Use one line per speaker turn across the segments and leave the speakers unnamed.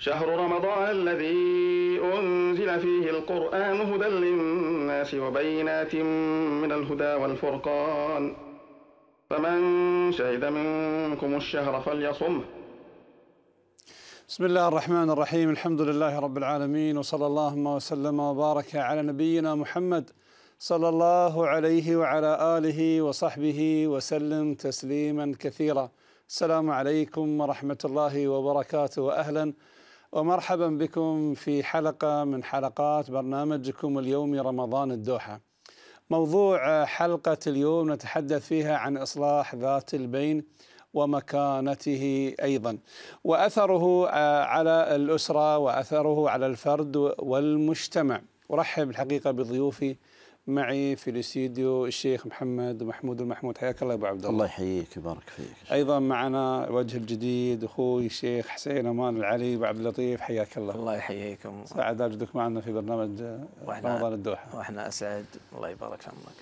شهر رمضان الذي أنزل فيه القرآن هدى للناس وبينات من الهدى والفرقان فمن
شهد منكم الشهر فليصمه
بسم الله الرحمن الرحيم الحمد لله رب العالمين وصلى اللهم وسلم وبارك على نبينا محمد صلى الله عليه وعلى آله وصحبه وسلم تسليما كثيرا السلام عليكم ورحمة الله وبركاته وأهلا ومرحبا بكم في حلقة من حلقات برنامجكم اليومي رمضان الدوحة. موضوع حلقة اليوم نتحدث فيها عن إصلاح ذات البين ومكانته أيضا وأثره على الأسرة وأثره على الفرد والمجتمع. أرحب الحقيقة بضيوفي معي في الاستديو الشيخ محمد محمود المحمود حياك الله ابو عبد الله الله
يحييك يبارك فيك
ايضا معنا وجه الجديد اخوي الشيخ حسين امان العلي ابو عبد اللطيف حياك الله الله يحييكم سعد وجودك معنا في برنامج رمضان الدوحه واحنا اسعد الله يبارك في عمرك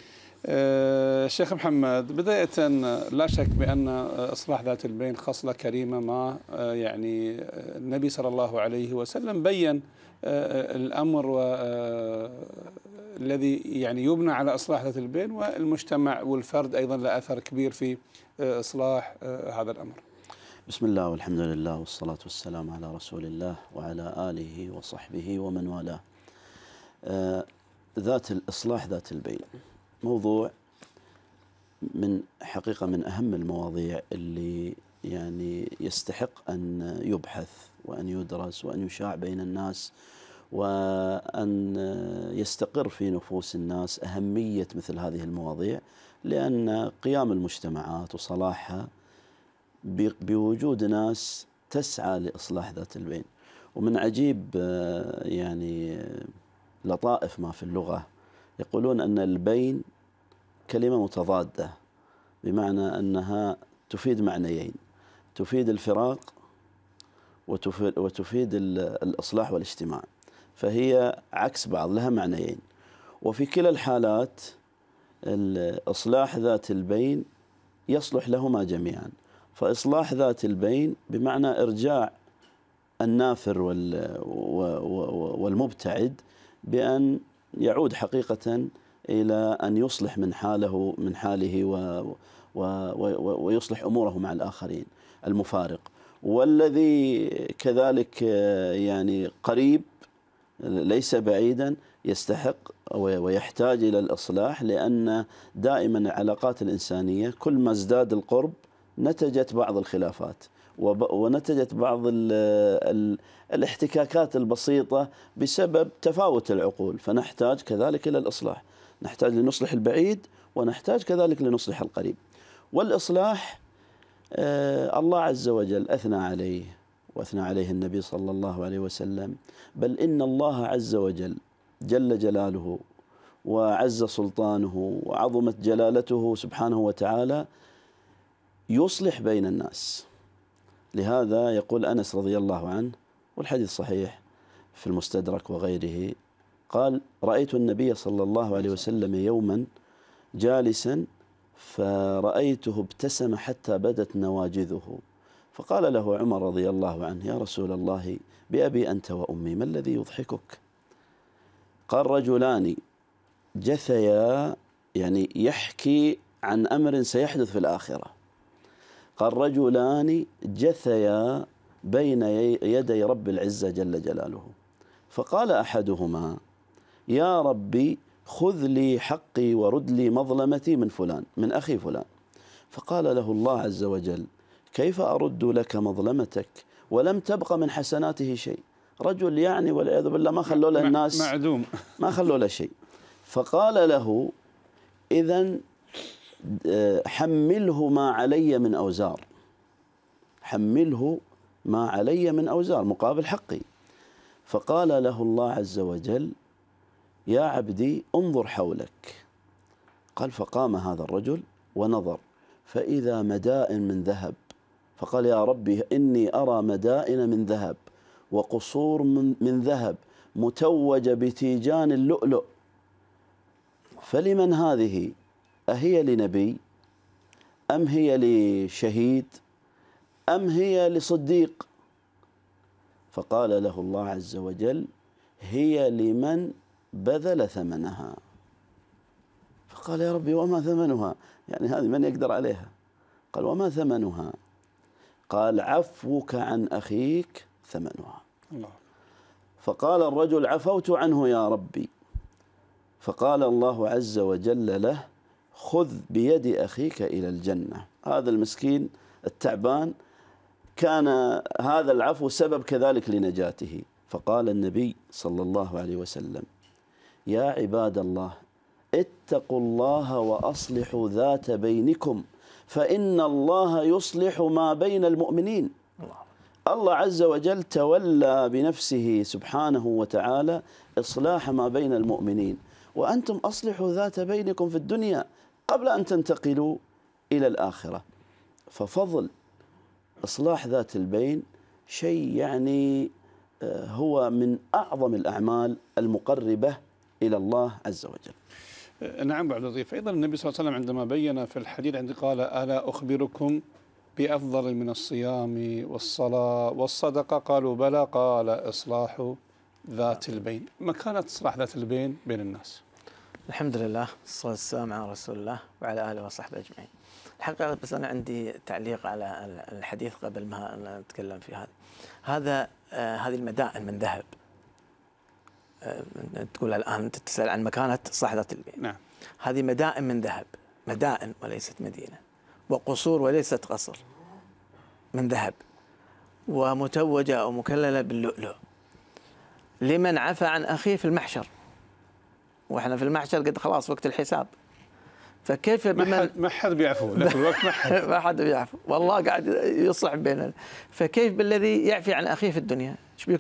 الشيخ أه محمد بداية لا شك بأن إصلاح ذات البين خصلة كريمة ما آه، يعني النبي صلى الله عليه وسلم بين الامر آه، الذي يعني يبنى على اصلاح ذات البين والمجتمع والفرد ايضا له اثر كبير في آه، اصلاح آه، هذا الامر.
بسم الله والحمد لله والصلاه والسلام على رسول الله وعلى اله وصحبه ومن والاه. ذات الاصلاح ذات البين موضوع من حقيقه من اهم المواضيع اللي يعني يستحق أن يبحث وأن يدرس وأن يشاع بين الناس وأن يستقر في نفوس الناس أهمية مثل هذه المواضيع لأن قيام المجتمعات وصلاحها بوجود ناس تسعى لإصلاح ذات البين ومن عجيب يعني لطائف ما في اللغة يقولون أن البين كلمة متضادة بمعنى أنها تفيد معنيين تفيد الفراق وتفيد, الإصلاح والاجتماع فهي عكس بعض لها معنيين وفي كلا الحالات الإصلاح ذات البين يصلح لهما جميعا فإصلاح ذات البين بمعنى إرجاع النافر والمبتعد بأن يعود حقيقة إلى أن يصلح من حاله من حاله ويصلح أموره مع الآخرين المفارق والذي كذلك آه، يعني قريب ليس بعيدا يستحق ويحتاج الى الاصلاح لان دائما العلاقات الانسانيه كل ما ازداد القرب نتجت بعض الخلافات ونتجت بعض الـ الـ الاحتكاكات البسيطه بسبب تفاوت العقول فنحتاج كذلك الى الاصلاح نحتاج لنصلح البعيد ونحتاج كذلك لنصلح القريب والاصلاح آه، الله عز وجل أثنى عليه وأثنى عليه النبي صلى الله عليه وسلم بل إن الله عز وجل جل جلاله وعز سلطانه وعظمت جلالته سبحانه وتعالى يصلح بين الناس لهذا يقول أنس رضي الله عنه والحديث صحيح في المستدرك وغيره قال رأيت النبي صلى الله عليه وسلم يوما جالسا فرأيته ابتسم حتى بدت نواجذه فقال له عمر رضي الله عنه يا رسول الله بأبي أنت وأمي ما الذي يضحكك قال رجلان جثيا يعني يحكي عن أمر سيحدث في الآخرة قال رجلان جثيا بين يدي رب العزة جل جلاله فقال أحدهما يا ربي خذ لي حقي ورد لي مظلمتي من فلان من أخي فلان فقال له الله عز وجل كيف أرد لك مظلمتك ولم تبق من حسناته شيء رجل يعني والعياذ بالله ما خلوا له الناس معدوم ما خلوا له شيء فقال له إذا آه، حمله ما علي من أوزار حمله ما علي من أوزار مقابل حقي فقال له الله عز وجل يا عبدي انظر حولك قال فقام هذا الرجل ونظر فإذا مدائن من ذهب فقال يا ربي إني أرى مدائن من ذهب وقصور من, من ذهب متوجة بتيجان اللؤلؤ فلمن هذه أهي لنبي أم هي لشهيد أم هي لصديق فقال له الله عز وجل هي لمن بذل ثمنها فقال يا ربي وما ثمنها يعني هذه من يقدر عليها قال وما ثمنها قال عفوك عن أخيك ثمنها الله فقال الرجل عفوت عنه يا ربي فقال الله عز وجل له خذ بيد أخيك إلى الجنة هذا المسكين التعبان كان هذا العفو سبب كذلك لنجاته فقال النبي صلى الله عليه وسلم يا عباد الله اتقوا الله واصلحوا ذات بينكم فان الله يصلح ما بين المؤمنين الله عز وجل تولى بنفسه سبحانه وتعالى اصلاح ما بين المؤمنين وانتم اصلحوا ذات بينكم في الدنيا قبل ان تنتقلوا الى الاخره ففضل اصلاح ذات البين شيء يعني آه، هو من اعظم الاعمال المقربه إلى الله عز
وجل نعم بعد اللطيف أيضا النبي صلى الله عليه وسلم عندما بين في الحديث عندما قال ألا أخبركم بأفضل من الصيام والصلاة والصدقة قالوا بلى قال إصلاح ذات نعم. البين ما كانت إصلاح ذات البين بين الناس الحمد لله والصلاة والسلام على رسول الله وعلى آله وصحبه أجمعين الحقيقة بس أنا عندي
تعليق على الحديث قبل ما نتكلم في هذا هذا آه هذه المدائن من ذهب تقول الان تسال عن مكانه صحراء البين نعم هذه مدائن من ذهب مدائن وليست مدينه وقصور وليست قصر من ذهب ومتوجه او مكلله باللؤلؤ لمن عفى عن اخيه في المحشر واحنا في المحشر قد خلاص وقت الحساب فكيف بمن
ما حد بيعفو الوقت ما حد ما حد بيعفو
والله قاعد يصلح بيننا فكيف بالذي يعفي عن اخيه في الدنيا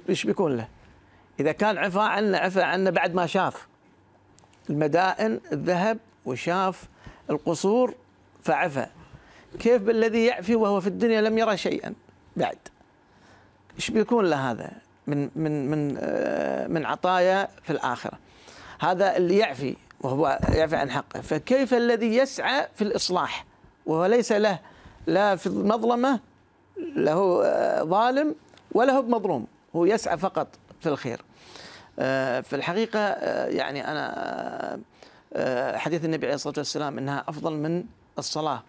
ايش بيكون له؟ اذا كان عفى عنا عفى عنا بعد ما شاف المدائن الذهب وشاف القصور فعفى كيف بالذي يعفي وهو في الدنيا لم يرى شيئا بعد ايش بيكون له هذا من من من آه، من عطايا في الاخره هذا اللي يعفي وهو يعفي عن حقه فكيف الذي يسعى في الاصلاح وهو ليس له لا في المظلمه له آه، ظالم ولا هو بمظلوم هو يسعى فقط في الخير آه، في الحقيقة آه، يعني أنا آه، حديث النبي عليه الصلاة والسلام أنها أفضل من الصلاة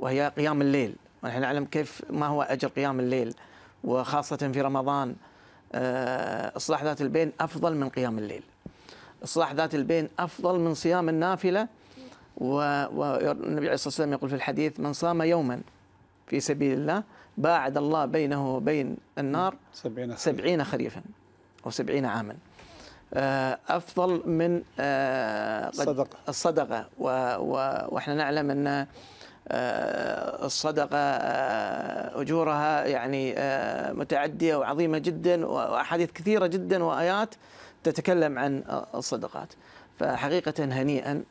وهي قيام الليل ونحن نعلم كيف ما هو أجر قيام الليل وخاصة في رمضان إصلاح ذات البين أفضل من قيام الليل إصلاح ذات البين أفضل من صيام النافلة والنبي عليه الصلاة والسلام يقول في الحديث من صام يوما في سبيل الله باعد الله بينه وبين النار خريفا, سبعين خريفا أو سبعين عاما آه، أفضل من آه، الصدقة الصدقة وإحنا نعلم أن آه، الصدقة أجورها يعني متعدية وعظيمة جدا وأحاديث كثيرة جدا وآيات تتكلم عن الصدقات فحقيقة هنيئا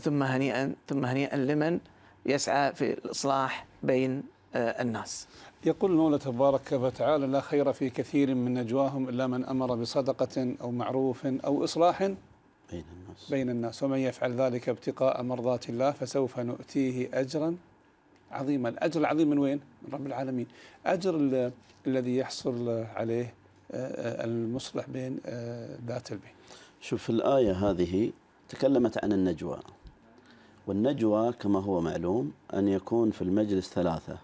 ثم هنيئا ثم هنيئا لمن يسعى في الإصلاح
بين الناس يقول المولى تبارك وتعالى لا خير في كثير من نجواهم إلا من أمر بصدقة أو معروف أو إصلاح بين الناس بين الناس ومن يفعل ذلك ابتقاء مرضات الله فسوف نؤتيه أجرا عظيما الأجر العظيم من وين؟ من رب العالمين أجر الذي يحصل عليه آه، آه، المصلح بين آه، ذات البين
شوف الآية هذه تكلمت عن النجوى والنجوى كما هو معلوم أن يكون في المجلس ثلاثة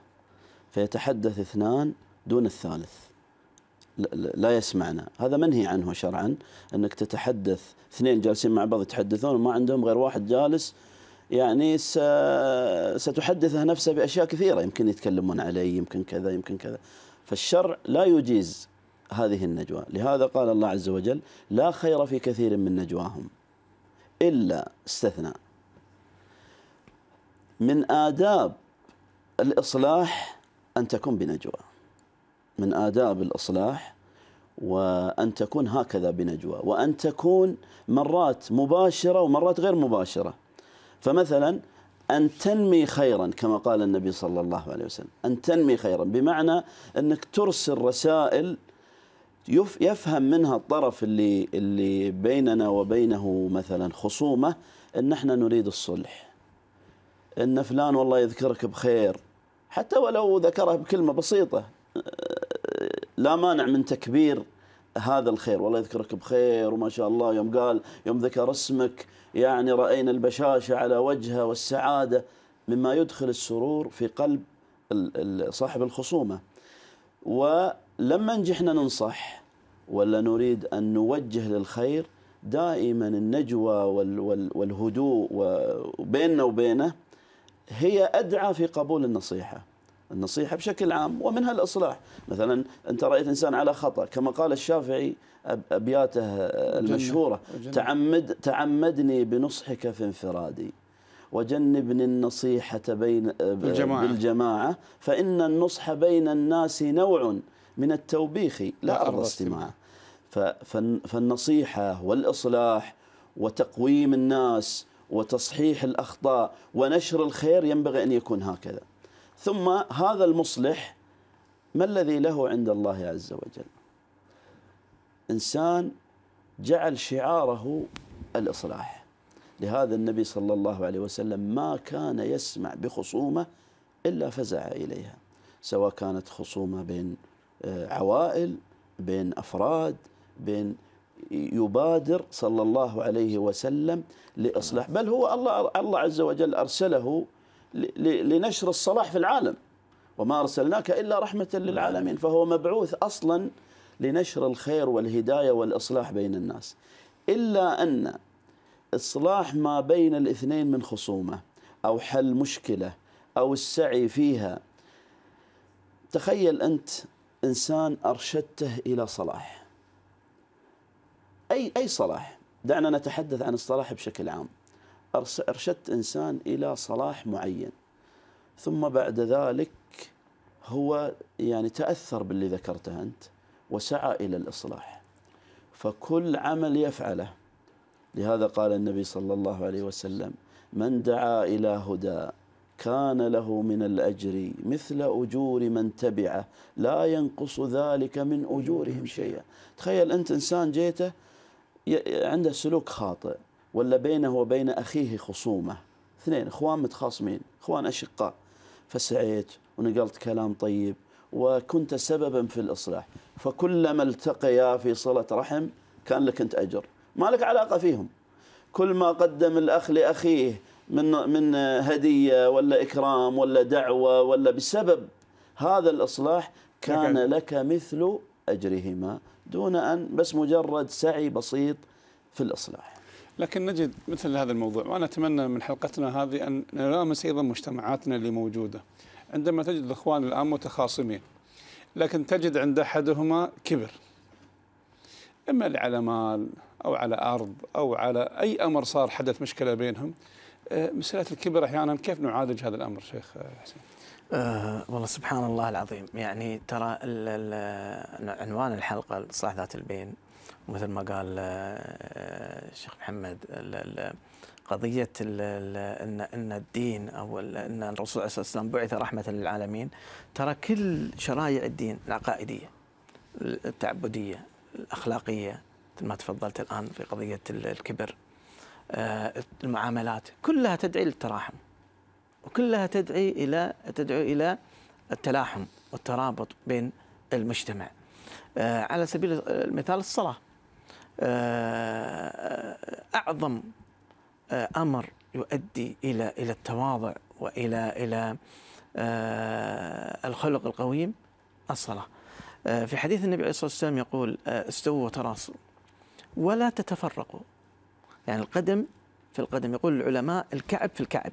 فيتحدث اثنان دون الثالث لا يسمعنا هذا منهي عنه شرعا أنك تتحدث اثنين جالسين مع بعض يتحدثون وما عندهم غير واحد جالس يعني ستحدثه نفسه بأشياء كثيرة يمكن يتكلمون علي يمكن كذا يمكن كذا فالشرع لا يجيز هذه النجوى لهذا قال الله عز وجل لا خير في كثير من نجواهم إلا استثناء من آداب الإصلاح أن تكون بنجوى من آداب الإصلاح وأن تكون هكذا بنجوى وأن تكون مرات مباشرة ومرات غير مباشرة فمثلا أن تنمي خيرا كما قال النبي صلى الله عليه وسلم أن تنمي خيرا بمعنى أنك ترسل رسائل يفهم منها الطرف اللي اللي بيننا وبينه مثلا خصومه ان احنا نريد الصلح ان فلان والله يذكرك بخير حتى ولو ذكرها بكلمة بسيطة أه، لا مانع من تكبير هذا الخير والله يذكرك بخير وما شاء الله يوم قال يوم ذكر اسمك يعني رأينا البشاشة على وجهه والسعادة مما يدخل السرور في قلب صاحب الخصومة ولما نجحنا ننصح ولا نريد أن نوجه للخير دائما النجوى والهدوء بيننا وبينه هي أدعى في قبول النصيحة النصيحة بشكل عام ومنها الإصلاح مثلا أنت رأيت إنسان على خطأ كما قال الشافعي أبياته آه، المشهورة تعمد تعمدني بنصحك في انفرادي وجنبني النصيحة بين آه، بالجماعة, بالجماعة فإن النصح بين الناس نوع من التوبيخ لا أرض استماع فالنصيحة والإصلاح وتقويم الناس وتصحيح الأخطاء ونشر الخير ينبغي أن يكون هكذا ثم هذا المصلح ما الذي له عند الله عز وجل إنسان جعل شعاره الإصلاح لهذا النبي صلى الله عليه وسلم ما كان يسمع بخصومة إلا فزع إليها سواء كانت خصومة بين آه، عوائل بين أفراد بين يبادر صلى الله عليه وسلم لإصلاح بل هو الله الله عز وجل أرسله لنشر الصلاح في العالم وما أرسلناك إلا رحمة للعالمين نعم. فهو مبعوث أصلا لنشر الخير والهداية والإصلاح بين الناس إلا أن إصلاح ما بين الاثنين من خصومة أو حل مشكلة أو السعي فيها تخيل أنت إنسان أرشدته إلى صلاح أي أي صلاح دعنا نتحدث عن الصلاح بشكل عام أرشدت إنسان إلى صلاح معين ثم بعد ذلك هو يعني تأثر باللي ذكرته أنت وسعى إلى الإصلاح فكل عمل يفعله لهذا قال النبي صلى الله عليه وسلم من دعا إلى هدى كان له من الأجر مثل أجور من تبعه لا ينقص ذلك من أجورهم شيئا تخيل أنت إنسان جيته عنده سلوك خاطئ ولا بينه وبين أخيه خصومة اثنين اخوان متخاصمين اخوان أشقاء فسعيت ونقلت كلام طيب وكنت سببا في الإصلاح فكلما التقيا في صلة رحم كان لك أنت أجر ما لك علاقة فيهم كل ما قدم الأخ لأخيه من من هدية ولا إكرام ولا دعوة ولا بسبب هذا الإصلاح كان لك مثل أجرهما دون أن بس مجرد سعي بسيط في الإصلاح
لكن نجد مثل هذا الموضوع وأنا أتمنى من حلقتنا هذه أن نلامس أيضا مجتمعاتنا اللي موجودة عندما تجد الإخوان الآن متخاصمين لكن تجد عند أحدهما كبر إما على مال أو على أرض أو على أي أمر صار حدث مشكلة بينهم آه، مسألة الكبر أحيانا كيف نعالج هذا الأمر شيخ حسين
أه والله سبحان الله العظيم
يعني ترى الـ الـ عنوان الحلقه
الاصلاح ذات البين مثل ما قال الشيخ آه، محمد الـ قضيه ان ان الدين او ان الرسول عليه الصلاه والسلام بعث رحمه للعالمين ترى كل شرائع الدين العقائديه التعبديه الاخلاقيه مثل ما تفضلت الان في قضيه الكبر آه، المعاملات كلها تدعي للتراحم وكلها تدعي إلى تدعو إلى التلاحم والترابط بين المجتمع آه، على سبيل المثال الصلاة آه، أعظم آه، أمر يؤدي إلى إلى التواضع وإلى إلى الخلق القويم الصلاة في حديث النبي عليه الصلاة والسلام يقول استووا وتراصوا ولا تتفرقوا يعني القدم في القدم يقول العلماء الكعب في الكعب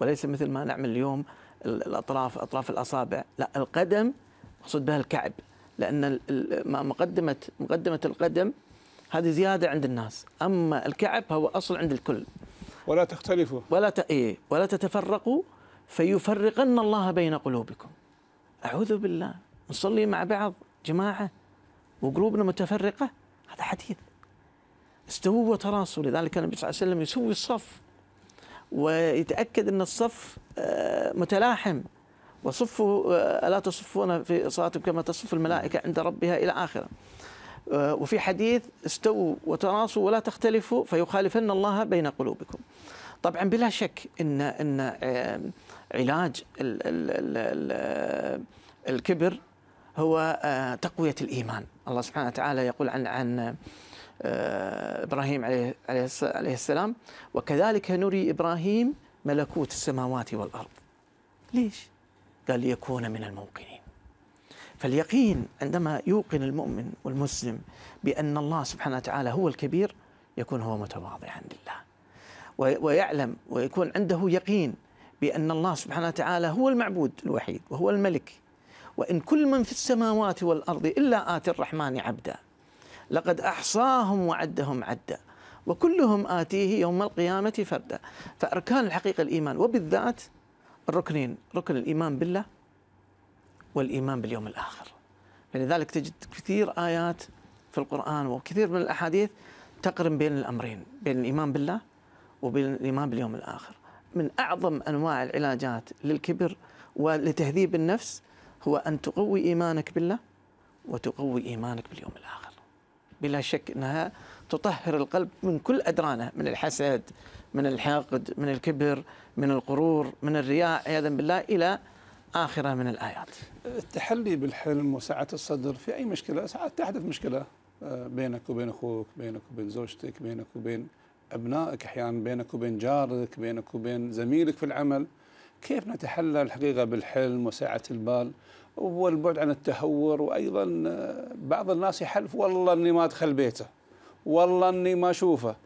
وليس مثل ما نعمل اليوم الاطراف اطراف الاصابع لا القدم مقصود بها الكعب لان مقدمه مقدمه القدم هذه زياده عند الناس اما الكعب هو اصل عند الكل ولا تختلفوا ولا ت... إيه ولا تتفرقوا فيفرقن الله بين قلوبكم اعوذ بالله نصلي مع بعض جماعه وقلوبنا متفرقه هذا حديث استووا وتراصوا لذلك النبي صلى الله عليه وسلم يسوي الصف ويتاكد ان الصف آه، متلاحم وصفوا آه، الا تصفون في صلاتكم كما تصف الملائكه عند ربها الى اخره آه، وفي حديث استووا وتناصوا ولا تختلفوا فيخالفن الله بين قلوبكم طبعا بلا شك ان ان علاج الكبر هو تقويه الايمان الله سبحانه وتعالى يقول عن عن آه، ابراهيم عليه عليه السلام وكذلك نري ابراهيم ملكوت السماوات والارض ليش؟ قال ليكون من الموقنين فاليقين عندما يوقن المؤمن والمسلم بان الله سبحانه وتعالى هو الكبير يكون هو متواضعا لله ويعلم ويكون عنده يقين بان الله سبحانه وتعالى هو المعبود الوحيد وهو الملك وان كل من في السماوات والارض الا اتي الرحمن عبدا لقد أحصاهم وعدهم عدا وكلهم آتيه يوم القيامة فردا فأركان الحقيقة الإيمان وبالذات الركنين ركن الإيمان بالله والإيمان باليوم الآخر فلذلك يعني تجد كثير آيات في القرآن وكثير من الأحاديث تقرن بين الأمرين بين الإيمان بالله وبين الإيمان باليوم الآخر من أعظم أنواع العلاجات للكبر ولتهذيب النفس هو أن تقوي إيمانك بالله وتقوي إيمانك باليوم الآخر بلا شك أنها تطهر القلب من كل أدرانه من الحسد من الحقد من الكبر من الغرور من الرياء عياذا بالله إلى آخرة من الآيات
التحلي بالحلم وسعة الصدر في أي مشكلة ساعات تحدث مشكلة آه، بينك وبين أخوك بينك وبين زوجتك بينك وبين أبنائك أحيانا بينك وبين جارك بينك وبين زميلك في العمل كيف نتحلى الحقيقة بالحلم وسعة البال والبعد عن التهور وايضا بعض الناس يحلف والله اني ما ادخل بيته والله اني ما اشوفه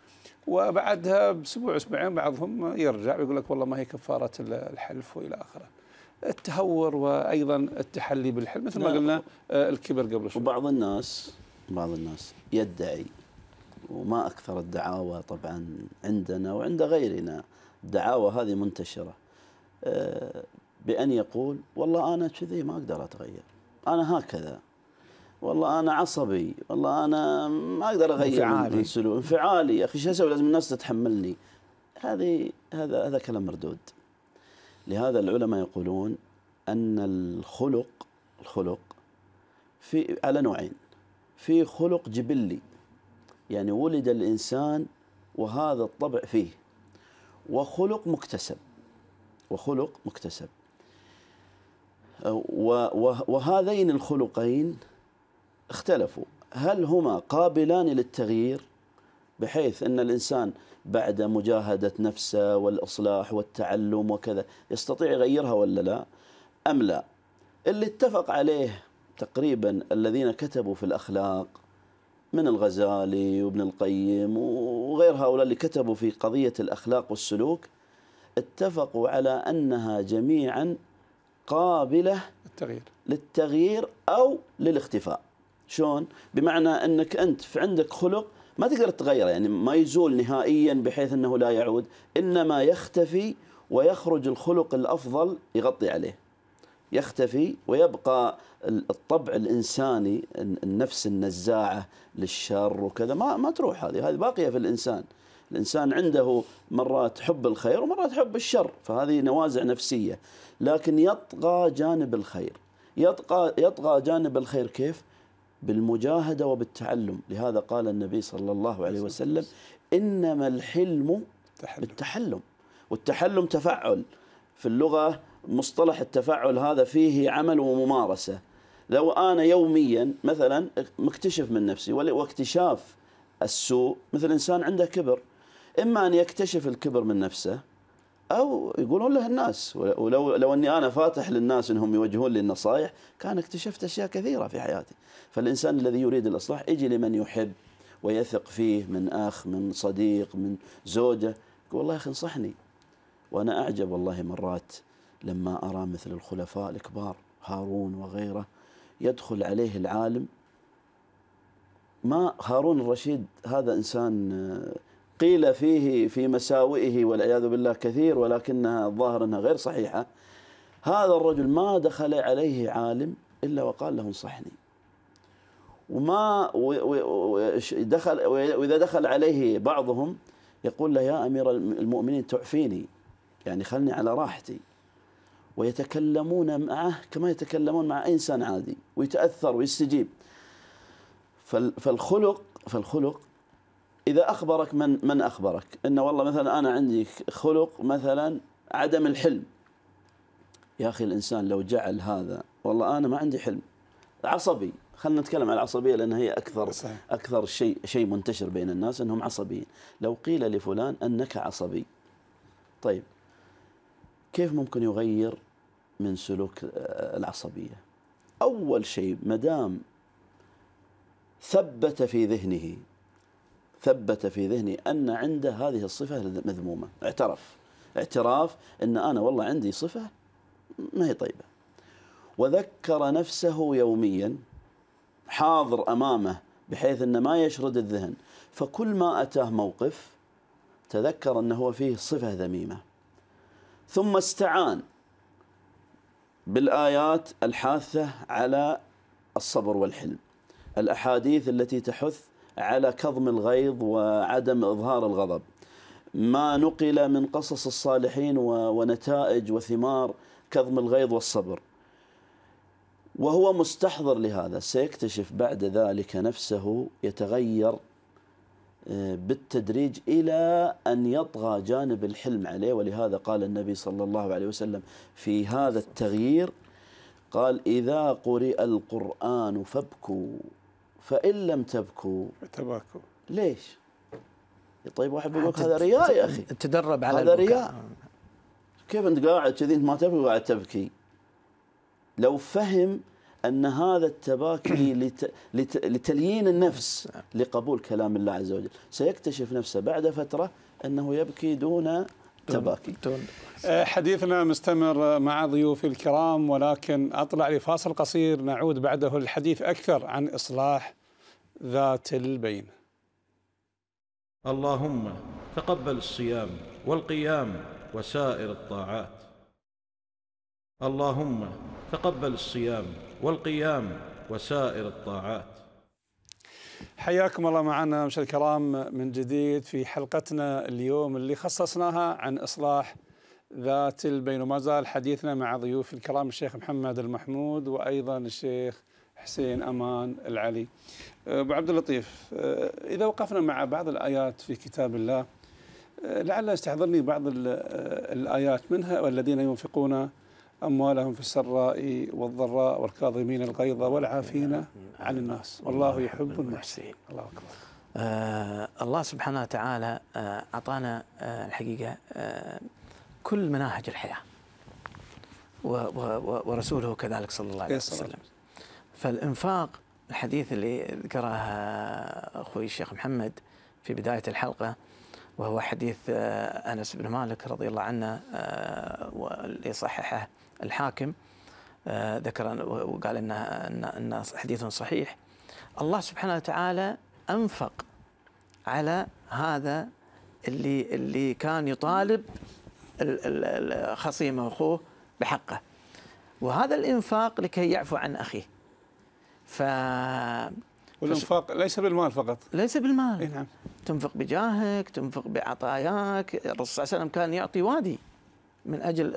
وبعدها باسبوع اسبوعين بعضهم يرجع ويقول لك والله ما هي كفاره الحلف والى اخره. التهور وايضا التحلي بالحلف مثل ما نعم. قلنا آه، الكبر قبل شوي. وبعض الناس
بعض الناس يدعي وما اكثر الدعاوى طبعا عندنا وعند غيرنا الدعاوى هذه منتشره. آه، بأن يقول والله أنا كذي ما أقدر أتغير أنا هكذا والله أنا عصبي والله أنا ما أقدر أغير انفعالي من سلوك انفعالي يا أخي شو أسوي لازم الناس تتحملني هذه هذا هذا كلام مردود لهذا العلماء يقولون أن الخلق الخلق في على نوعين في خلق جبلي يعني ولد الإنسان وهذا الطبع فيه وخلق مكتسب وخلق مكتسب وهذين الخلقين اختلفوا هل هما قابلان للتغيير بحيث ان الانسان بعد مجاهده نفسه والاصلاح والتعلم وكذا يستطيع يغيرها ولا لا؟ ام لا؟ اللي اتفق عليه تقريبا الذين كتبوا في الاخلاق من الغزالي وابن القيم وغير هؤلاء اللي كتبوا في قضيه الاخلاق والسلوك اتفقوا على انها جميعا قابلة للتغيير للتغيير أو للاختفاء شلون؟ بمعنى أنك أنت في عندك خلق ما تقدر تغيره يعني ما يزول نهائيا بحيث أنه لا يعود إنما يختفي ويخرج الخلق الأفضل يغطي عليه يختفي ويبقى الطبع الانساني النفس النزاعه للشر وكذا ما ما تروح هذه هذه باقيه في الانسان الإنسان عنده مرات حب الخير ومرات حب الشر فهذه نوازع نفسية لكن يطغى جانب الخير يطغى, يطغى جانب الخير كيف؟ بالمجاهدة وبالتعلم لهذا قال النبي صلى الله عليه وسلم إنما الحلم بالتحلم والتحلم تفعل في اللغة مصطلح التفعل هذا فيه عمل وممارسة لو أنا يوميا مثلا مكتشف من نفسي واكتشاف السوء مثل إنسان عنده كبر اما ان يكتشف الكبر من نفسه او يقولون له الناس ولو لو اني انا فاتح للناس انهم يوجهون لي النصائح كان اكتشفت اشياء كثيره في حياتي فالانسان الذي يريد الاصلاح يجي لمن يحب ويثق فيه من اخ من صديق من زوجه يقول والله يا اخي انصحني وانا اعجب والله مرات لما ارى مثل الخلفاء الكبار هارون وغيره يدخل عليه العالم ما هارون الرشيد هذا انسان آه، قيل فيه في مساوئه والعياذ بالله كثير ولكنها الظاهر أنها غير صحيحة هذا الرجل ما دخل عليه عالم إلا وقال له انصحني وما دخل وإذا دخل عليه بعضهم يقول له يا أمير المؤمنين تعفيني يعني خلني على راحتي ويتكلمون معه كما يتكلمون مع أي إنسان عادي ويتأثر ويستجيب فالخلق فالخلق إذا أخبرك من من أخبرك إن والله مثلا أنا عندي خلق مثلا عدم الحلم يا أخي الإنسان لو جعل هذا والله أنا ما عندي حلم عصبي خلينا نتكلم عن العصبيه لان هي اكثر صحيح. اكثر شيء شيء منتشر بين الناس انهم عصبيين لو قيل لفلان انك عصبي طيب كيف ممكن يغير من سلوك آه، العصبيه اول شيء ما دام ثبت في ذهنه ثبت في ذهني أن عنده هذه الصفة المذمومة اعترف اعتراف أن أنا والله عندي صفة ما هي طيبة وذكر نفسه يوميا حاضر أمامه بحيث أنه ما يشرد الذهن فكل ما أتاه موقف تذكر أنه هو فيه صفة ذميمة ثم استعان بالآيات الحاثة على الصبر والحلم الأحاديث التي تحث على كظم الغيظ وعدم إظهار الغضب ما نقل من قصص الصالحين ونتائج وثمار كظم الغيظ والصبر وهو مستحضر لهذا سيكتشف بعد ذلك نفسه يتغير آه، بالتدريج الى ان يطغى جانب الحلم عليه ولهذا قال النبي صلى الله عليه وسلم في هذا التغيير قال اذا قرئ القران فابكوا فإن لم تبكوا تباكوا ليش؟ طيب واحد آه، بيقول هذا رياء يا أخي تدرب
على هذا رياء آه.
كيف أنت قاعد كذي أنت ما تبكي وقاعد تبكي لو فهم أن هذا التباكي لت... لت... لتليين النفس آه. لقبول كلام الله عز وجل سيكتشف نفسه بعد فترة أنه يبكي
دون تباكي آه، حديثنا مستمر مع ضيوفي الكرام ولكن اطلع لفاصل قصير نعود بعده للحديث اكثر عن اصلاح ذات البين. اللهم تقبل الصيام والقيام وسائر الطاعات. اللهم
تقبل الصيام والقيام وسائر الطاعات.
حياكم الله معنا مشاهدينا الكرام من جديد في حلقتنا اليوم اللي خصصناها عن اصلاح ذات البين وما زال حديثنا مع ضيوف الكرام الشيخ محمد المحمود وايضا الشيخ حسين امان العلي. ابو عبد اللطيف أه، اذا وقفنا مع بعض الايات في كتاب الله أه، لعل استحضرني بعض أه، الايات منها والذين ينفقون أموالهم في السراء والضراء والكاظمين الغيظ والعافين عن الناس والله يحب المحسنين الله أكبر
آه الله سبحانه وتعالى آه أعطانا آه الحقيقة آه كل مناهج الحياة و و ورسوله كذلك صلى الله عليه وسلم فالإنفاق الحديث اللي ذكره أخوي الشيخ محمد في بداية الحلقة وهو حديث آه، أنس بن مالك رضي الله عنه آه، واللي صححه الحاكم آه، ذكر وقال ان ان حديث صحيح الله سبحانه وتعالى انفق على هذا اللي اللي كان يطالب خصيمه اخوه بحقه وهذا الانفاق لكي يعفو عن اخيه ف والانفاق ليس بالمال فقط ليس بالمال إيه نعم تنفق بجاهك تنفق بعطاياك الرسول صلى الله عليه وسلم كان يعطي وادي من اجل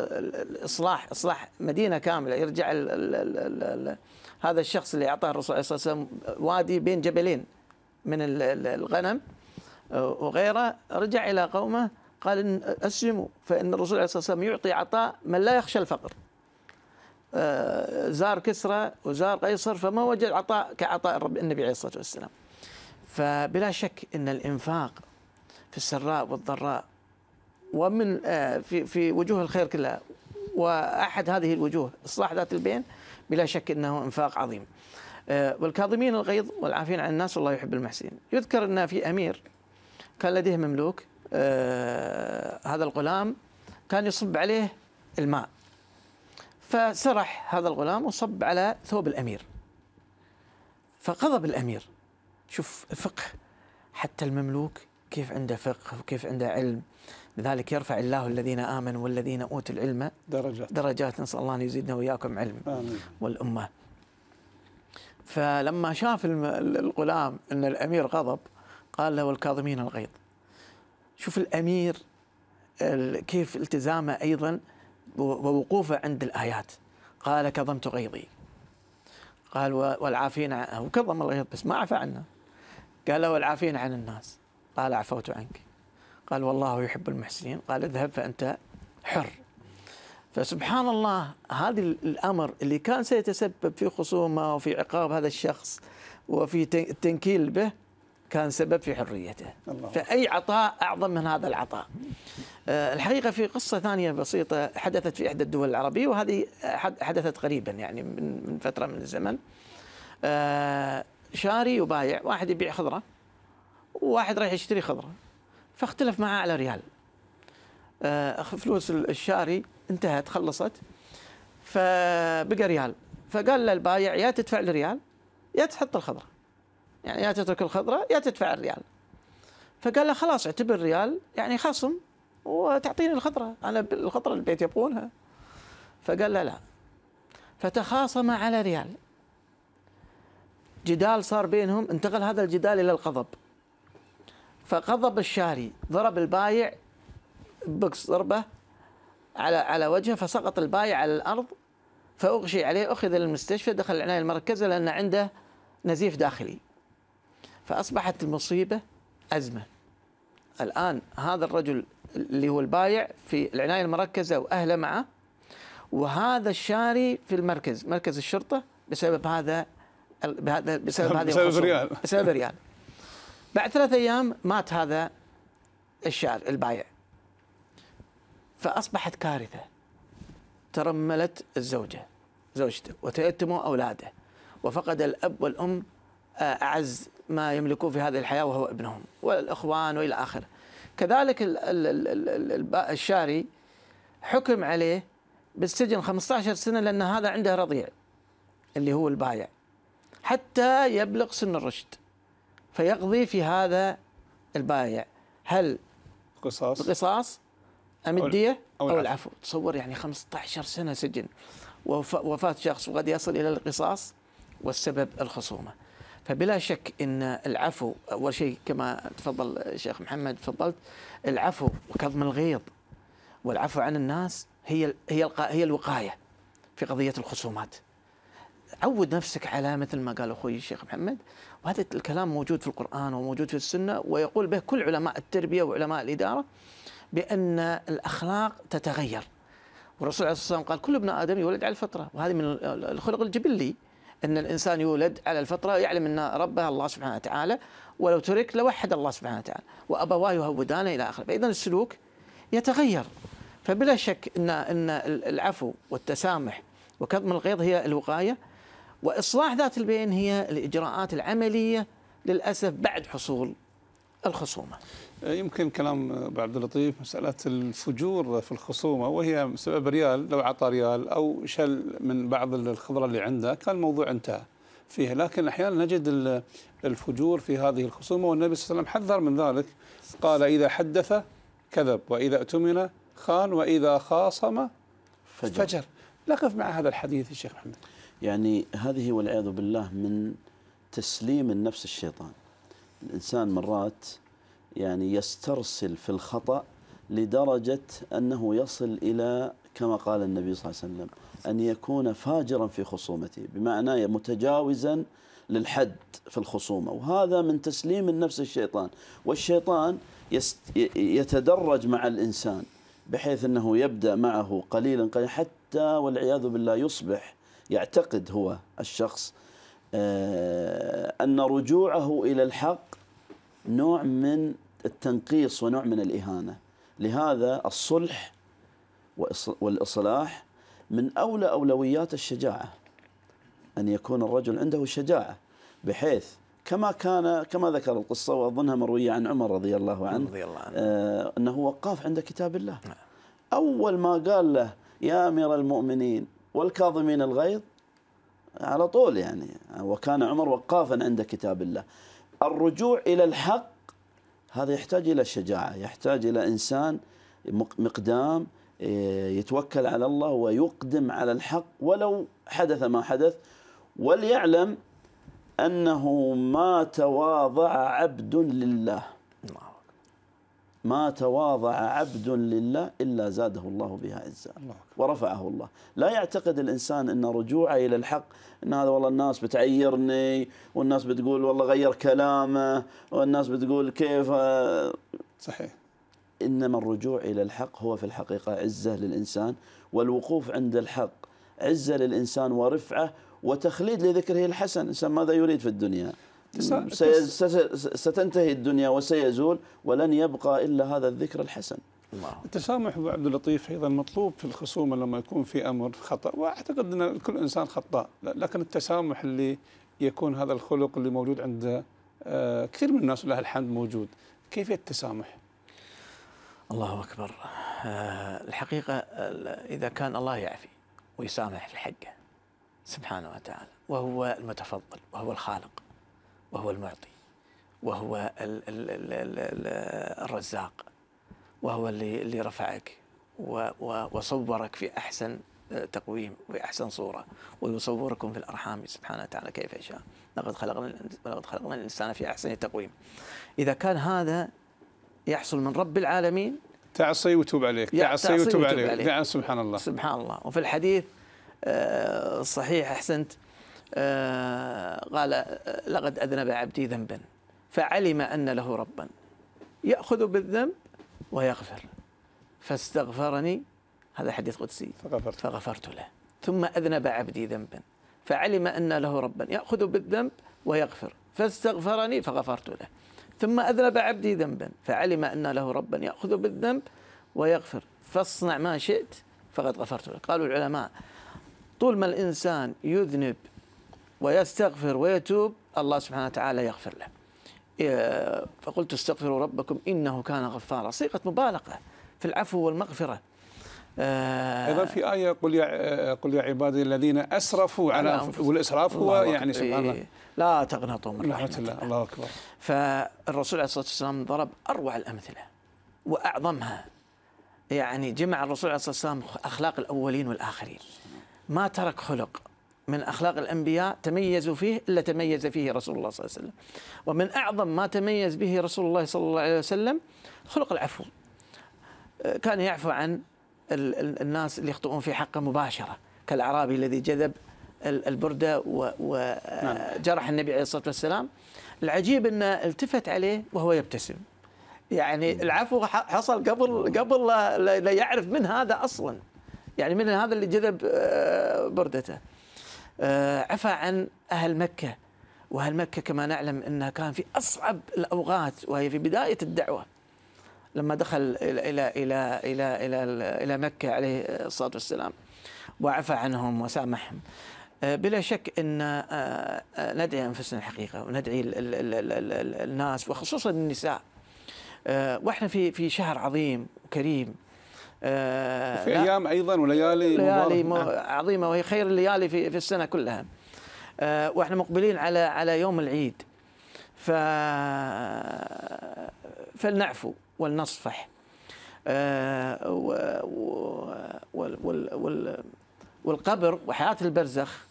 اصلاح اصلاح مدينه كامله يرجع الـ الـ الـ الـ الـ هذا الشخص اللي اعطاه الرسول عليه الصلاه والسلام وادي بين جبلين من الغنم آه، وغيره رجع الى قومه قال إن اسلموا فان الرسول عليه الصلاه والسلام يعطي عطاء من لا يخشى الفقر آه، زار كسرى وزار قيصر فما وجد عطاء كعطاء النبي عليه الصلاه والسلام فبلا شك ان الانفاق في السراء والضراء ومن آه، في في وجوه الخير كلها واحد هذه الوجوه اصلاح ذات البين بلا شك انه انفاق عظيم. آه، والكاظمين الغيظ والعافين عن الناس والله يحب المحسنين. يذكر ان في امير كان لديه مملوك آه، هذا الغلام كان يصب عليه الماء فسرح هذا الغلام وصب على ثوب الامير فغضب الامير شوف فقه حتى المملوك كيف عنده فقه وكيف عنده علم لذلك يرفع الله الذين امنوا والذين اوتوا العلم درجات درجات نسال الله ان يزيدنا واياكم علم آمين. والامه فلما شاف الغلام ان الامير غضب قال له والكاظمين الغيظ شوف الامير كيف التزامه ايضا ووقوفه عند الايات قال كظمت غيظي قال والعافين عنه كظم الغيظ بس ما عفى عنه قال والعافين عن الناس قال عفوت عنك قال والله يحب المحسنين قال اذهب فأنت حر فسبحان الله هذا الأمر اللي كان سيتسبب في خصومة وفي عقاب هذا الشخص وفي التنكيل به كان سبب في حريته الله. فأي عطاء أعظم من هذا العطاء آه، الحقيقة في قصة ثانية بسيطة حدثت في إحدى الدول العربية وهذه حدثت قريبا يعني من فترة من الزمن آه، شاري وبايع واحد يبيع خضرة وواحد رايح يشتري خضرة فاختلف معه على ريال آه، فلوس الشاري انتهت خلصت فبقى ريال فقال للبايع يا تدفع الريال يا تحط الخضره يعني يا تترك الخضره يا تدفع الريال فقال له خلاص اعتبر ريال يعني خصم وتعطيني الخضره انا الخضره البيت يبغونها فقال له لا فتخاصم على ريال جدال صار بينهم انتقل هذا الجدال الى الغضب فغضب الشاري ضرب البايع بوكس ضربة على على وجهه فسقط البايع على الأرض فأغشي عليه أخذ المستشفى دخل العناية المركزة لأن عنده نزيف داخلي فأصبحت المصيبة أزمة الآن هذا الرجل اللي هو البايع في العناية المركزة وأهله معه وهذا الشاري في المركز مركز الشرطة بسبب هذا بهذا بسبب هذه بسبب ريال بسبب ريال بعد ثلاثة أيام مات هذا الشاعر البايع فأصبحت كارثة ترملت الزوجة زوجته وتيتموا أولاده وفقد الأب والأم آه، أعز ما يملكون في هذه الحياة وهو ابنهم والإخوان وإلى آخره كذلك الشاري حكم عليه بالسجن 15 سنة لأن هذا عنده رضيع اللي هو البايع حتى يبلغ سن الرشد فيقضي في هذا البايع هل قصاص قصاص أم الدية أو, أو العفو تصور يعني 15 سنة سجن وفاة شخص وقد يصل إلى القصاص والسبب الخصومة فبلا شك أن العفو أول شيء كما تفضل الشيخ محمد تفضلت العفو وكظم الغيظ والعفو عن الناس هي هي هي الوقايه في قضيه الخصومات عود نفسك على مثل ما قال اخوي الشيخ محمد وهذا الكلام موجود في القران وموجود في السنه ويقول به كل علماء التربيه وعلماء الاداره بان الاخلاق تتغير والرسول عليه الصلاه والسلام قال كل ابن ادم يولد على الفطره وهذه من الخلق الجبلي ان الانسان يولد على الفطره يعلم ان ربه الله سبحانه وتعالى ولو ترك لوحد الله سبحانه وتعالى وابواه يهودانه الى اخره فاذا السلوك يتغير فبلا شك ان ان العفو والتسامح وكظم الغيظ هي الوقايه وإصلاح ذات البين هي الإجراءات العملية للأسف
بعد حصول الخصومة يمكن كلام ابو عبد اللطيف مساله الفجور في الخصومه وهي سبب ريال لو عطى ريال او شل من بعض الخضره اللي عنده كان الموضوع انتهى فيها لكن احيانا نجد الفجور في هذه الخصومه والنبي صلى الله عليه وسلم حذر من ذلك قال اذا حدث كذب واذا اؤتمن خان واذا خاصم فجر, فجر. نقف مع هذا الحديث يا شيخ
محمد يعني هذه والعياذ بالله من تسليم النفس الشيطان الإنسان مرات يعني يسترسل في الخطأ لدرجة أنه يصل إلى كما قال النبي صلى الله عليه وسلم أن يكون فاجرا في خصومته بمعنى متجاوزا للحد في الخصومة وهذا من تسليم النفس الشيطان والشيطان يتدرج مع الإنسان بحيث أنه يبدأ معه قليلا قليلا حتى والعياذ بالله يصبح يعتقد هو الشخص آه، أن رجوعه إلى الحق نوع من التنقيص ونوع من الإهانة لهذا الصلح والإصلاح من أولى أولويات الشجاعة أن يكون الرجل عنده شجاعة بحيث كما كان كما ذكر القصة وأظنها مروية عن عمر رضي الله عنه رضي الله عنه آه أنه وقاف عند كتاب الله نعم. أول ما قال له يا أمير المؤمنين والكاظمين الغيظ على طول يعني وكان عمر وقافا عند كتاب الله الرجوع إلى الحق هذا يحتاج إلى شجاعة يحتاج إلى إنسان مقدام إيه، يتوكل على الله ويقدم على الحق ولو حدث ما حدث وليعلم أنه ما تواضع عبد لله ما تواضع عبد لله إلا زاده الله بها عزا ورفعه الله لا يعتقد الإنسان أن رجوعه إلى الحق أن هذا والله الناس بتعيرني والناس بتقول والله غير كلامه والناس بتقول كيف آه، صحيح إنما الرجوع إلى الحق هو في الحقيقة عزة للإنسان والوقوف عند الحق عزة للإنسان ورفعة وتخليد لذكره الحسن الإنسان ماذا يريد في الدنيا ستنتهي الدنيا وسيزول ولن يبقى إلا هذا الذكر الحسن الله.
التسامح ابو عبد اللطيف ايضا مطلوب في الخصومه لما يكون في امر خطا واعتقد ان كل انسان خطاء لكن التسامح اللي يكون هذا الخلق اللي موجود عند آه، كثير من الناس ولله الحمد موجود كيف التسامح
الله اكبر آه، الحقيقه اذا كان الله يعفي ويسامح في حقه سبحانه وتعالى وهو المتفضل وهو الخالق وهو المعطي وهو ال ال الـ الـ الرزاق وهو اللي, اللي رفعك وصورك في أحسن آه، تقويم وأحسن صورة ويصوركم في الأرحام سبحانه وتعالى كيف يشاء لقد خلقنا لقد خلقنا الإنسان في أحسن تقويم إذا كان هذا يحصل من رب العالمين
تعصي وتوب عليك تعصي وتوب عليك, عليك. نعم، سبحان الله سبحان
الله وفي الحديث آه، صحيح أحسنت آه، قال آه، لقد أذنب عبدي ذنبا فعلم أن له ربا يأخذ بالذنب ويغفر فاستغفرني هذا حديث قدسي فغفرت, فغفرت له ثم أذنب عبدي ذنبا فعلم أن له ربا يأخذ بالذنب ويغفر فاستغفرني فغفرت له ثم أذنب عبدي ذنبا فعلم أن له ربا يأخذ بالذنب ويغفر فاصنع ما شئت فقد غفرت له قالوا العلماء طول ما الإنسان يذنب ويستغفر ويتوب الله سبحانه وتعالى يغفر له إيه، فقلت استغفروا ربكم إنه كان غفارا صيغة مبالغة في العفو
والمغفرة آه، ايضا في ايه قل يا قل يا عبادي الذين اسرفوا على نعم. والاسراف هو يعني سبحان الله إيه، لا
تقنطوا من رحمه الله الله, الله اكبر فالرسول عليه الصلاه والسلام ضرب اروع الامثله واعظمها يعني جمع الرسول عليه الصلاه والسلام اخلاق الاولين والاخرين ما ترك خلق من أخلاق الأنبياء تميزوا فيه إلا تميز فيه رسول الله صلى الله عليه وسلم ومن أعظم ما تميز به رسول الله صلى الله عليه وسلم خلق العفو كان يعفو عن الناس اللي يخطئون في حقه مباشرة كالأعرابي الذي جذب البردة وجرح نعم. النبي عليه الصلاة والسلام العجيب أنه التفت عليه وهو يبتسم يعني العفو حصل قبل قبل لا يعرف من هذا أصلا يعني من هذا اللي جذب آه، بردته آه، عفى عن أهل مكة وأهل مكة كما نعلم أنها كان في أصعب الأوقات وهي في بداية الدعوة لما دخل إلى إلى إلى إلى إلى, إلى مكة عليه الصلاة والسلام وعفى عنهم وسامحهم آه، بلا شك ان آه، ندعي انفسنا الحقيقه وندعي الناس وخصوصا النساء واحنا في في شهر عظيم وكريم آه، في ايام
ايضا وليالي ليالي مبارك. نعم.
عظيمه وهي خير الليالي في في السنه كلها آه، واحنا مقبلين على على يوم العيد ف فلنعفو ولنصفح آه، والقبر وحياه البرزخ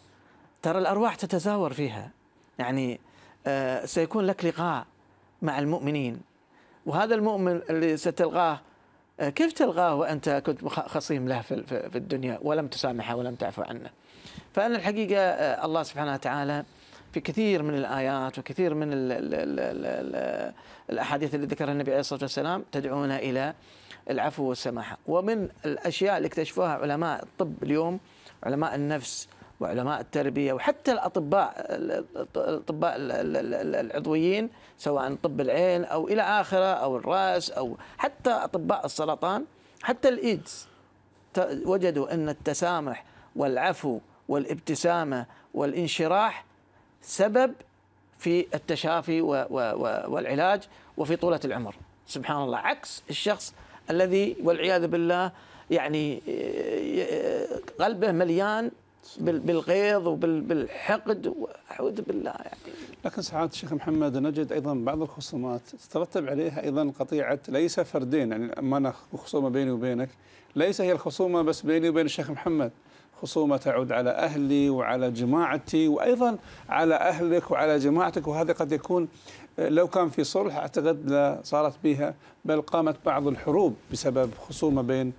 ترى الارواح تتزاور فيها يعني سيكون لك لقاء مع المؤمنين وهذا المؤمن اللي ستلقاه آه، كيف تلغاه وانت كنت خصيم له في الدنيا ولم تسامحه ولم تعفو عنه فانا الحقيقه آه، الله سبحانه وتعالى في كثير من الآيات وكثير من الـ الـ الـ الـ الأحاديث اللي ذكرها النبي عليه الصلاة والسلام تدعونا إلى العفو والسماحة ومن الأشياء اللي اكتشفوها علماء الطب اليوم علماء النفس وعلماء التربية وحتى الأطباء الأطباء العضويين سواء طب العين او الى اخره او الراس او حتى اطباء السرطان حتى الايدز وجدوا ان التسامح والعفو والابتسامه والانشراح سبب في التشافي والعلاج وفي طولة العمر سبحان الله عكس الشخص الذي والعياذ بالله يعني آه، آه، قلبه مليان بالغيظ وبالحقد واعوذ بالله يعني
لكن ساعات الشيخ محمد نجد ايضا بعض الخصومات تترتب عليها ايضا قطيعه ليس فردين يعني ما انا خصومه بيني وبينك ليس هي الخصومه بس بيني وبين الشيخ محمد خصومة تعود على أهلي وعلى جماعتي وأيضا على أهلك وعلى جماعتك وهذا قد يكون آه، لو كان في صلح أعتقد صارت بها بل قامت بعض الحروب بسبب خصومة بين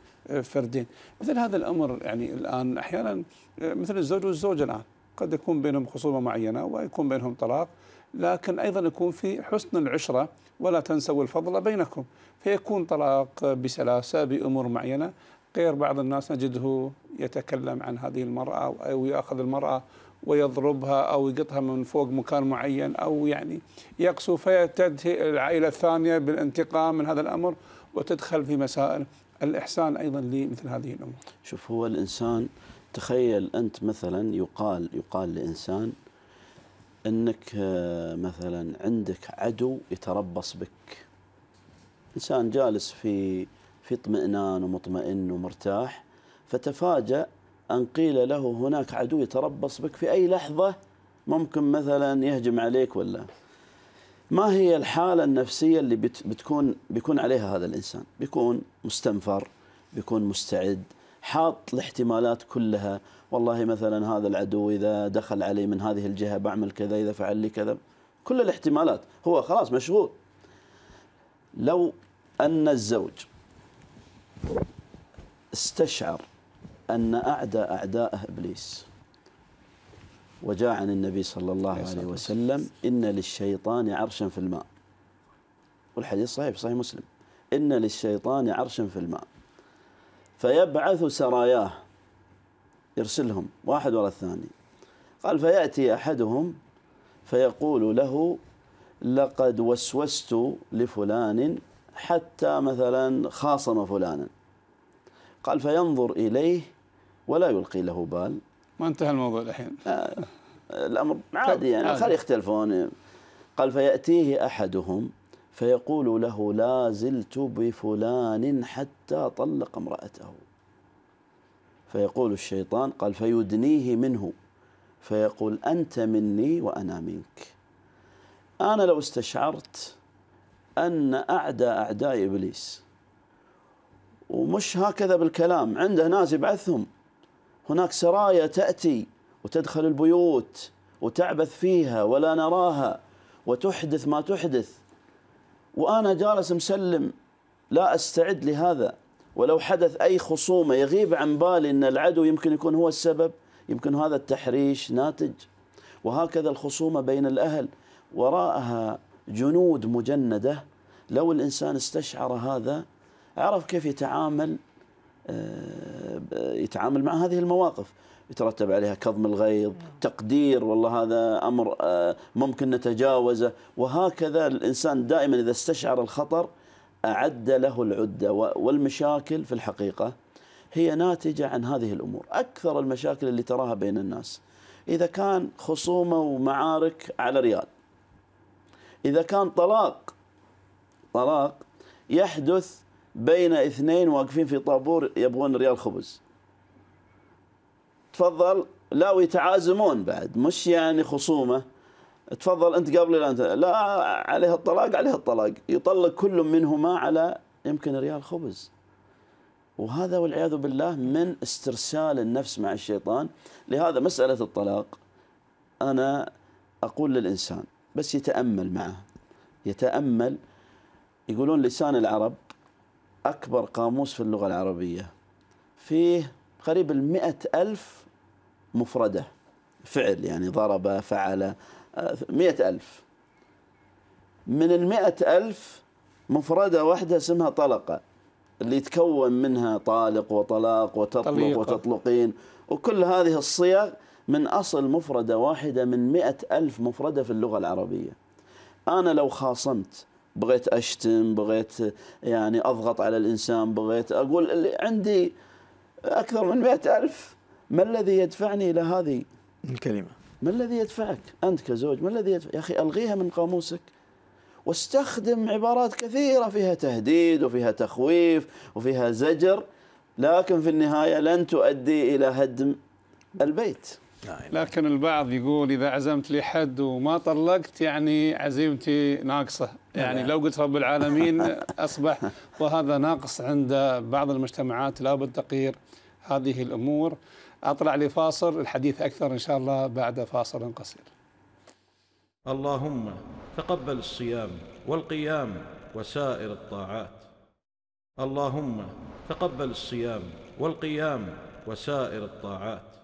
فردين مثل هذا الأمر يعني الآن أحيانا مثل الزوج والزوجة الآن قد يكون بينهم خصومة معينة ويكون بينهم طلاق لكن أيضا يكون في حسن العشرة ولا تنسوا الفضل بينكم فيكون طلاق بسلاسة بأمور معينة غير بعض الناس نجده يتكلم عن هذه المرأة أو يأخذ المرأة ويضربها أو يقطها من فوق مكان معين أو يعني يقسو فتنتهي العائلة الثانية بالانتقام من هذا الأمر وتدخل في مسائل الإحسان أيضا لمثل هذه الأمور
شوف هو الإنسان تخيل أنت مثلا يقال يقال لإنسان أنك آه، مثلا عندك عدو يتربص بك إنسان جالس في في اطمئنان ومطمئن ومرتاح فتفاجأ أن قيل له هناك عدو يتربص بك في أي لحظة ممكن مثلا يهجم عليك ولا ما هي الحالة النفسية اللي بتكون بيكون عليها هذا الإنسان بيكون مستنفر بيكون مستعد حاط الاحتمالات كلها والله مثلا هذا العدو إذا دخل علي من هذه الجهة بعمل كذا إذا فعل لي كذا كل الاحتمالات هو خلاص مشغول لو أن الزوج استشعر أن أعدى أعدائه إبليس وجاء عن النبي صلى الله عليه وسلم إن للشيطان عرشا في الماء والحديث صحيح صحيح مسلم إن للشيطان عرشا في الماء فيبعث سراياه يرسلهم واحد وراء الثاني قال فيأتي أحدهم فيقول له لقد وسوست لفلان حتى مثلا خاصم فلانا قال فينظر إليه ولا يلقي له بال
ما انتهى الموضوع الحين
آه، آه، الامر عادي يعني خل يختلفون قال فياتيه احدهم فيقول له لا زلت بفلان حتى طلق امراته فيقول الشيطان قال فيدنيه منه فيقول انت مني وانا منك انا لو استشعرت ان اعدى اعداء ابليس ومش هكذا بالكلام عنده ناس يبعثهم هناك سرايا تأتي وتدخل البيوت وتعبث فيها ولا نراها وتحدث ما تحدث وأنا جالس مسلم لا أستعد لهذا ولو حدث أي خصومة يغيب عن بالي أن العدو يمكن يكون هو السبب يمكن هذا التحريش ناتج وهكذا الخصومة بين الأهل وراءها جنود مجندة لو الإنسان استشعر هذا عرف كيف يتعامل آه، يتعامل مع هذه المواقف يترتب عليها كظم الغيظ تقدير والله هذا أمر آه، ممكن نتجاوزه وهكذا الإنسان دائما إذا استشعر الخطر أعد له العدة والمشاكل في الحقيقة هي ناتجة عن هذه الأمور أكثر المشاكل اللي تراها بين الناس إذا كان خصومة ومعارك على ريال إذا كان طلاق طلاق يحدث بين اثنين واقفين في طابور يبغون ريال خبز تفضل لا ويتعازمون بعد مش يعني خصومة تفضل أنت قبل أنت لا عليها الطلاق عليها الطلاق يطلق كل منهما على يمكن ريال خبز وهذا والعياذ بالله من استرسال النفس مع الشيطان لهذا مسألة الطلاق أنا أقول للإنسان بس يتأمل معه يتأمل يقولون لسان العرب أكبر قاموس في اللغة العربية فيه قريب المئة ألف مفردة فعل يعني ضرب فعل آه، مئة ألف من المئة ألف مفردة واحدة اسمها طلقة اللي يتكون منها طالق وطلاق وتطلق طليقة. وتطلقين وكل هذه الصيغ من أصل مفردة واحدة من مئة ألف مفردة في اللغة العربية أنا لو خاصمت بغيت اشتم بغيت يعني اضغط على الانسان بغيت اقول اللي عندي اكثر من مئة الف ما الذي يدفعني الى هذه الكلمه ما الذي يدفعك انت كزوج ما الذي يدفع يا اخي الغيها من قاموسك واستخدم عبارات كثيره فيها تهديد وفيها تخويف وفيها زجر لكن في النهايه لن تؤدي الى هدم البيت
لكن البعض يقول إذا عزمت لي حد وما طلقت يعني عزيمتي ناقصة يعني نعم. لو قلت رب العالمين أصبح وهذا ناقص عند بعض المجتمعات لابد بالتقير هذه الأمور أطلع لفاصل الحديث أكثر إن شاء الله بعد فاصل قصير اللهم تقبل الصيام والقيام وسائر الطاعات اللهم تقبل الصيام والقيام
وسائر الطاعات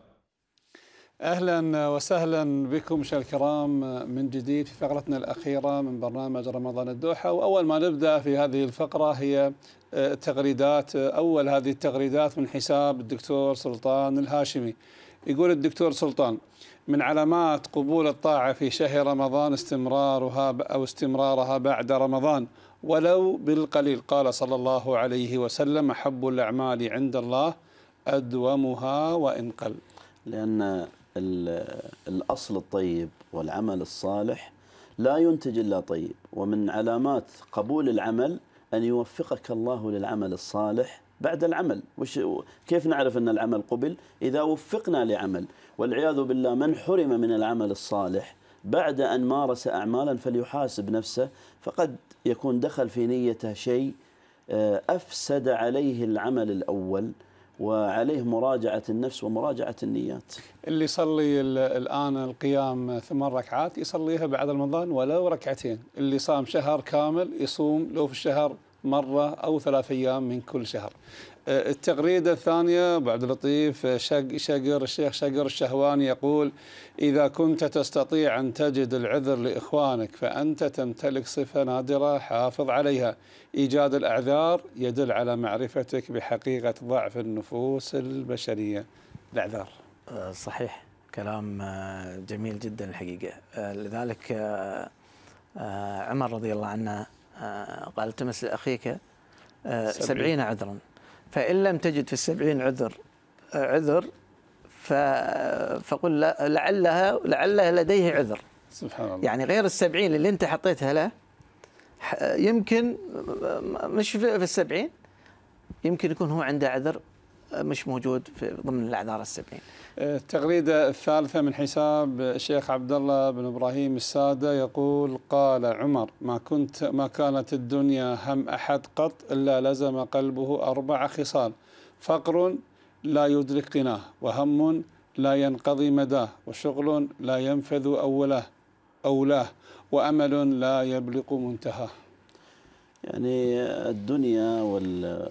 اهلا وسهلا بكم مشاهدينا الكرام من جديد في فقرتنا الاخيره من برنامج رمضان الدوحه واول ما نبدا في هذه الفقره هي آه، تغريدات آه، اول هذه التغريدات من حساب الدكتور سلطان الهاشمي يقول الدكتور سلطان من علامات قبول الطاعه في شهر رمضان استمرارها او استمرارها بعد رمضان ولو بالقليل قال صلى الله عليه وسلم احب الاعمال عند الله ادومها وان قل
لان الأصل الطيب والعمل الصالح لا ينتج إلا طيب ومن علامات قبول العمل أن يوفقك الله للعمل الصالح بعد العمل وش كيف نعرف أن العمل قبل إذا وفقنا لعمل والعياذ بالله من حرم من العمل الصالح بعد أن مارس أعمالا فليحاسب نفسه فقد يكون دخل في نيته شيء آه، أفسد عليه العمل الأول وعليه مراجعة النفس ومراجعة النيات
اللي يصلي الآن القيام ثمان ركعات يصليها بعد رمضان ولو ركعتين اللي صام شهر كامل يصوم لو في الشهر مرة أو ثلاث أيام من كل شهر التغريدة الثانية أبو عبد اللطيف شقر الشيخ شقر الشهواني يقول إذا كنت تستطيع أن تجد العذر لإخوانك فأنت تمتلك صفة نادرة حافظ عليها إيجاد الأعذار يدل على معرفتك بحقيقة ضعف النفوس البشرية الأعذار
آه، صحيح كلام آه، جميل جدا الحقيقة آه، لذلك عمر رضي الله عنه قال التمس لأخيك سبعين عذرا فإن لم تجد في السبعين عذر عذر فقل لعلها لعلها لديه عذر سبحان الله يعني غير السبعين اللي أنت حطيتها له يمكن مش في السبعين يمكن يكون هو عنده
عذر مش موجود في ضمن الاعذار السبعين. التغريده الثالثه من حساب الشيخ عبد الله بن ابراهيم الساده يقول قال عمر ما كنت ما كانت الدنيا هم احد قط الا لزم قلبه اربع خصال فقر لا يدرك غناه وهم لا ينقضي مداه وشغل لا ينفذ أوله أولاه وأمل لا يبلغ منتهاه
يعني الدنيا وال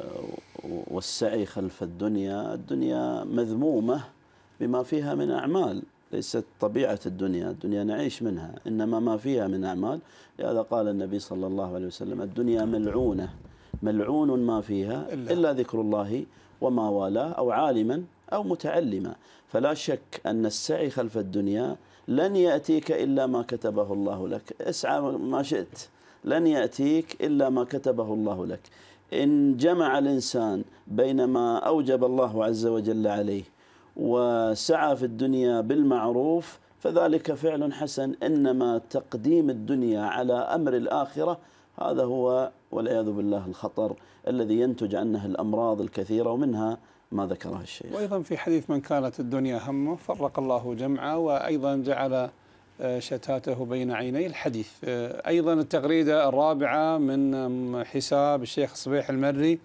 والسعي خلف الدنيا الدنيا مذمومة بما فيها من أعمال ليست طبيعة الدنيا الدنيا نعيش منها إنما ما فيها من أعمال لهذا قال النبي صلى الله عليه وسلم الدنيا ملعونة ملعون ما فيها إلا, ذكر الله وما والاه أو عالما أو متعلما فلا شك أن السعي خلف الدنيا لن يأتيك إلا ما كتبه الله لك اسعى ما شئت لن يأتيك إلا ما كتبه الله لك إن جمع الإنسان بين ما أوجب الله عز وجل عليه وسعى في الدنيا بالمعروف فذلك فعل حسن إنما تقديم الدنيا على أمر الآخرة هذا هو والعياذ بالله الخطر الذي ينتج عنه الأمراض الكثيرة ومنها ما ذكره الشيخ
وأيضا في حديث من كانت الدنيا همه فرق الله جمعه وأيضا جعل شتاته بين عيني الحديث آه، أيضا التغريدة الرابعة من حساب الشيخ صبيح المري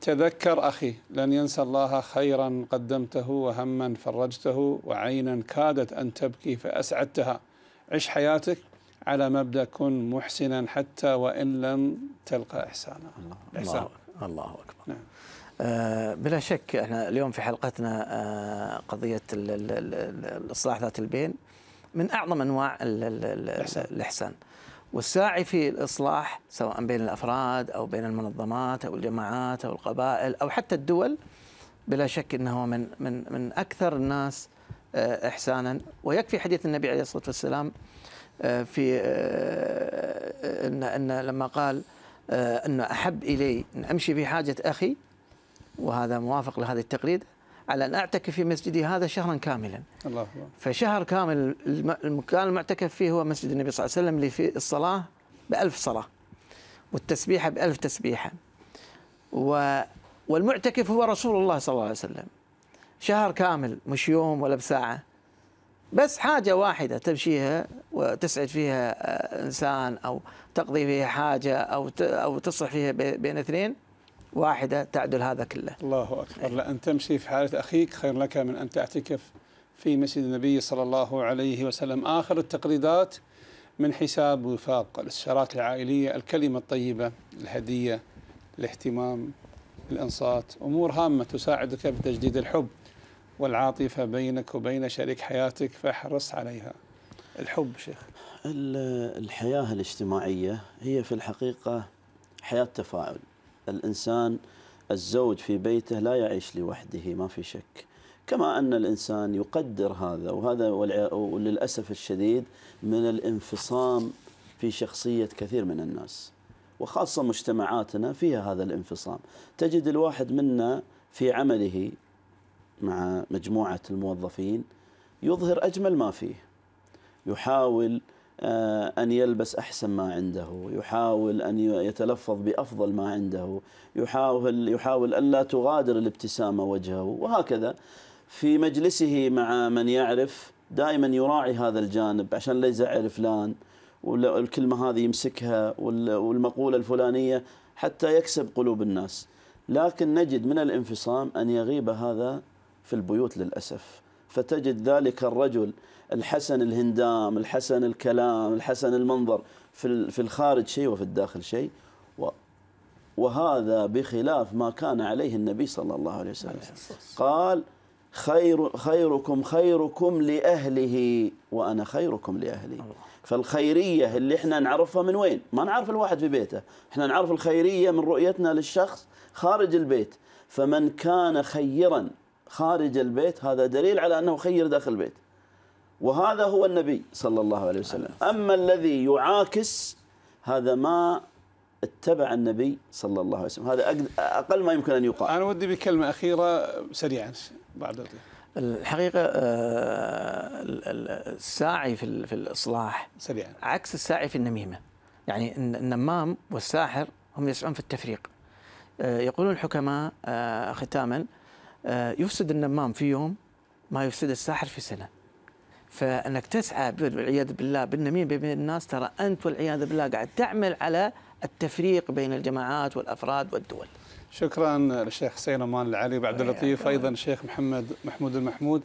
تذكر أخي لن ينسى الله خيرا قدمته وهما فرجته وعينا كادت أن تبكي فأسعدتها عش حياتك على مبدأ كن محسنا حتى وإن لم تلقى إحسانا الله, إحسان. الله, الله أكبر
نعم. آه، بلا شك احنا اليوم في حلقتنا آه، قضيه الاصلاح ذات البين من أعظم أنواع الإحسان. الإحسان والساعي في الإصلاح سواء بين الأفراد أو بين المنظمات أو الجماعات أو القبائل أو حتى الدول بلا شك أنه من, من, من أكثر الناس آه، إحسانا ويكفي حديث النبي عليه الصلاة والسلام آه، في آه، ان ان لما قال ان احب الي ان امشي في حاجه اخي وهذا موافق لهذه التقليد على أن أعتكف في مسجدي هذا شهرا كاملا الله فشهر كامل المكان المعتكف فيه هو مسجد النبي صلى الله عليه وسلم اللي في الصلاة بألف صلاة والتسبيحة بألف تسبيحة و والمعتكف هو رسول الله صلى الله عليه وسلم شهر كامل مش يوم ولا بساعة بس حاجة واحدة تمشيها وتسعد فيها آه، إنسان أو تقضي فيها
حاجة أو أو تصلح فيها بين اثنين واحدة تعدل هذا كله الله أكبر إيه. لأن تمشي في حالة أخيك خير لك من أن تعتكف في مسجد النبي صلى الله عليه وسلم آخر التقريدات من حساب وفاق الاستشارات العائلية الكلمة الطيبة الهدية الاهتمام الإنصات أمور هامة تساعدك بتجديد الحب والعاطفة بينك وبين شريك حياتك فاحرص عليها الحب شيخ
الحياة الاجتماعية هي في الحقيقة حياة تفاعل الإنسان الزوج في بيته لا يعيش لوحده ما في شك كما أن الإنسان يقدر هذا وهذا وللأسف الشديد من الانفصام في شخصية كثير من الناس وخاصة مجتمعاتنا فيها هذا الانفصام تجد الواحد منا في عمله مع مجموعة الموظفين يظهر أجمل ما فيه يحاول آه، أن يلبس أحسن ما عنده يحاول أن يتلفظ بأفضل ما عنده يحاول, يحاول ألا تغادر الابتسامة وجهه وهكذا في مجلسه مع من يعرف دائما يراعي هذا الجانب عشان لا يزعل فلان والكلمة هذه يمسكها والمقولة الفلانية حتى يكسب قلوب الناس لكن نجد من الانفصام أن يغيب هذا في البيوت للأسف فتجد ذلك الرجل الحسن الهندام الحسن الكلام الحسن المنظر في في الخارج شيء وفي الداخل شيء وهذا بخلاف ما كان عليه النبي صلى الله عليه وسلم قال خير خيركم خيركم لأهله وأنا خيركم لأهلي فالخيرية اللي احنا نعرفها من وين ما نعرف الواحد في بيته احنا نعرف الخيرية من رؤيتنا للشخص خارج البيت فمن كان خيرا خارج البيت هذا دليل على أنه خير داخل البيت وهذا هو النبي صلى الله عليه وسلم أما الذي يعاكس هذا ما اتبع النبي صلى الله عليه وسلم هذا أقل ما يمكن أن يقال أنا ودي بكلمة
أخيرة سريعا بعد
الحقيقة آه، الساعي في الإصلاح سريعا عكس الساعي في النميمة يعني النمام والساحر هم يسعون في التفريق آه، يقولون الحكماء آه، ختاما يفسد النمام في يوم ما يفسد الساحر في سنه فانك تسعى والعياذ بالله بالنميمه بين الناس ترى انت والعياذ بالله قاعد تعمل على
التفريق بين الجماعات والافراد والدول. شكرا للشيخ حسين امان العلي وعبد اللطيف ايضا الشيخ محمد محمود المحمود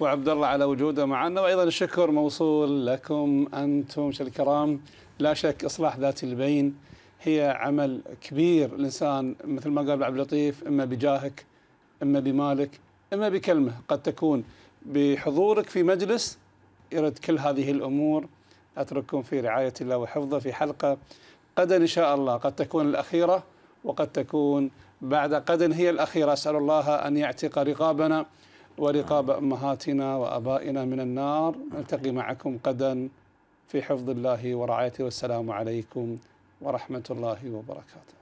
وعبد الله على وجوده معنا وايضا الشكر موصول لكم انتم الكرام لا شك اصلاح ذات البين هي عمل كبير الانسان مثل ما قال عبد اللطيف اما بجاهك اما بمالك اما بكلمه قد تكون بحضورك في مجلس دائرة كل هذه الأمور أترككم في رعاية الله وحفظه في حلقة قد إن شاء الله قد تكون الأخيرة وقد تكون بعد قد هي الأخيرة أسأل الله أن يعتق رقابنا ورقاب أمهاتنا وأبائنا من النار نلتقي معكم قدا في حفظ الله ورعايته والسلام عليكم ورحمة الله وبركاته